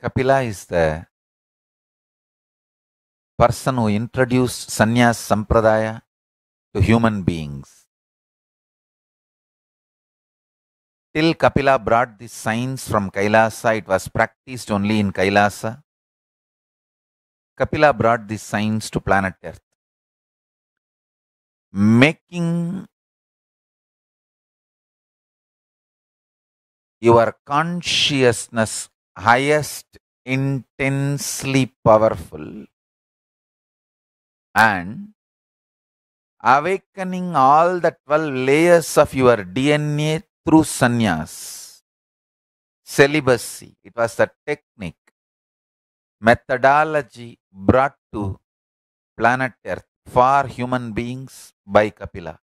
Kapila is the person who introduced sannyas sampradaya to human beings. Till Kapila brought the science from Kailasa, it was practiced only in Kailasa. Kapila brought this science to planet Earth, making your consciousness highest, intensely powerful, and awakening all the 12 layers of your DNA through sannyas, celibacy. It was the technique, methodology brought to planet Earth for human beings by Kapila.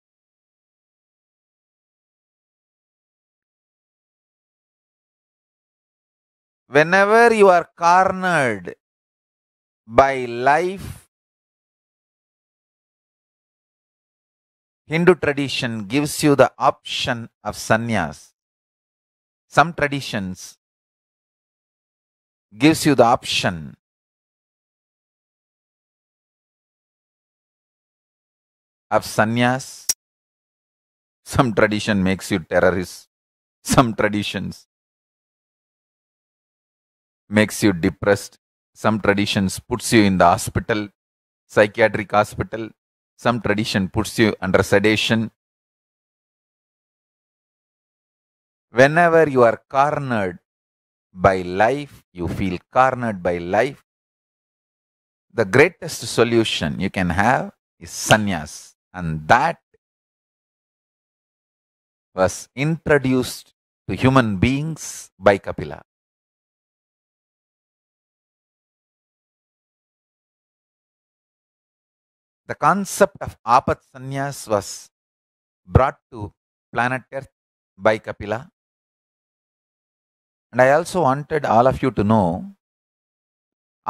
whenever you are cornered by life, Hindu tradition gives you the option of sannyas. Some traditions gives you the option of sannyas. Some tradition makes you terrorist. Some traditions makes you depressed. Some traditions puts you in the hospital, psychiatric hospital. Some tradition puts you under sedation. Whenever you are cornered by life, you feel cornered by life, the greatest solution you can have is sannyas. And that was introduced to human beings by Kapila. the concept of apat sannyas was brought to planet earth by kapila and i also wanted all of you to know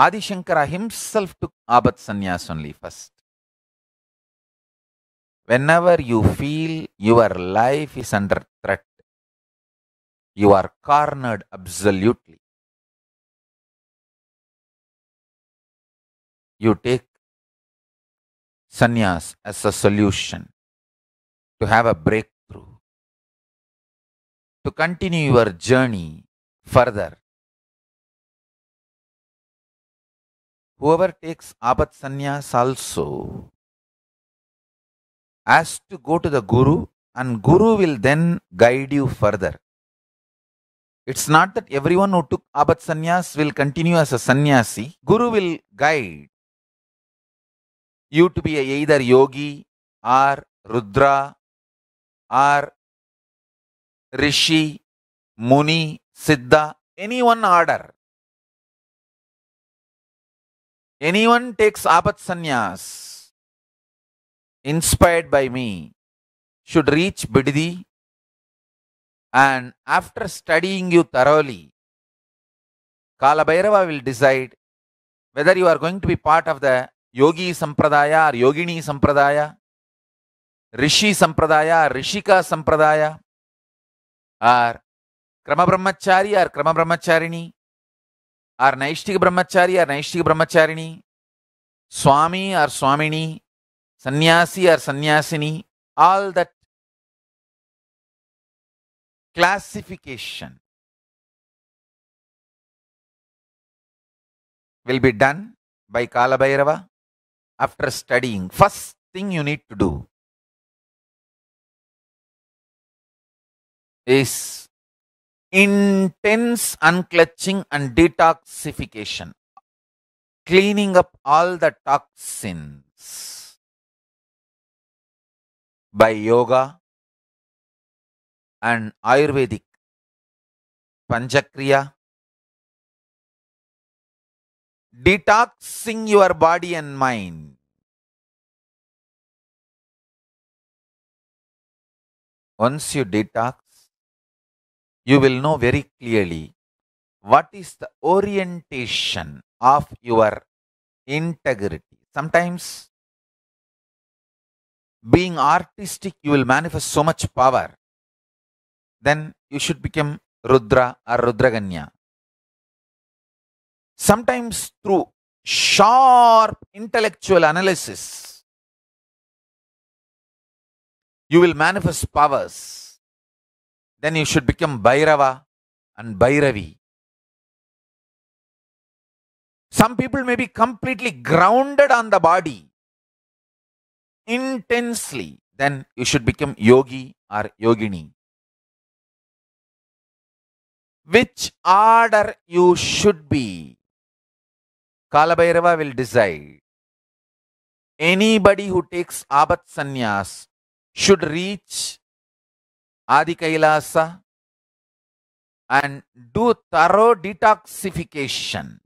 adi shankara himself took apat sannyas only first whenever you feel your life is under threat you are cornered absolutely you take sannyas as a solution, to have a breakthrough, to continue your journey further. Whoever takes abad Sannyas also has to go to the Guru and Guru will then guide you further. It's not that everyone who took abad Sannyas will continue as a sannyasi. Guru will guide you to be either yogi or Rudra or Rishi, Muni, Siddha, any one order. Anyone takes Apat inspired by me should reach Biddi and after studying you thoroughly, Kalabhairava will decide whether you are going to be part of the Yogi ಸಂಪ್ರದಾಯ ಯೋಗಿಣಿ ಸಂಪ್ರದಾಯ ಋಷಿ ಸಂಪ್ರದಾಯ ಋಷಿಕಾ ಸಂಪ್ರದಾಯ or ಕ್ರಮಬ್ರಹ್ಮಚಾರಿ or ಕ್ರಮಬ್ರಹ್ಮಚಾರಿಣಿ or ನೈಷ್ಠಿಕ ಬ್ರಹ್ಮಚಾರಿ or ನೈಷ್ಠಿಕ ಬ್ರಹ್ಮಚಾರಿಣಿ Swami R ಸ್ವಾಮಿಣಿ sanyasi or sanyasini all that classification will be done by Kala Bhairava after studying, first thing you need to do is intense unclutching and detoxification, cleaning up all the toxins by yoga and Ayurvedic Panchakriya. Detoxing your body and mind Once you detox, you will know very clearly what is the orientation of your integrity. Sometimes being artistic, you will manifest so much power. Then you should become Rudra or Rudraganya. Sometimes through sharp intellectual analysis, you will manifest powers. Then you should become Bhairava and Bhairavi. Some people may be completely grounded on the body intensely. Then you should become yogi or yogini. Which order you should be, Kalabhairava will decide. Anybody who takes Abhat Sannyas should reach Adi Kailasa and do thorough detoxification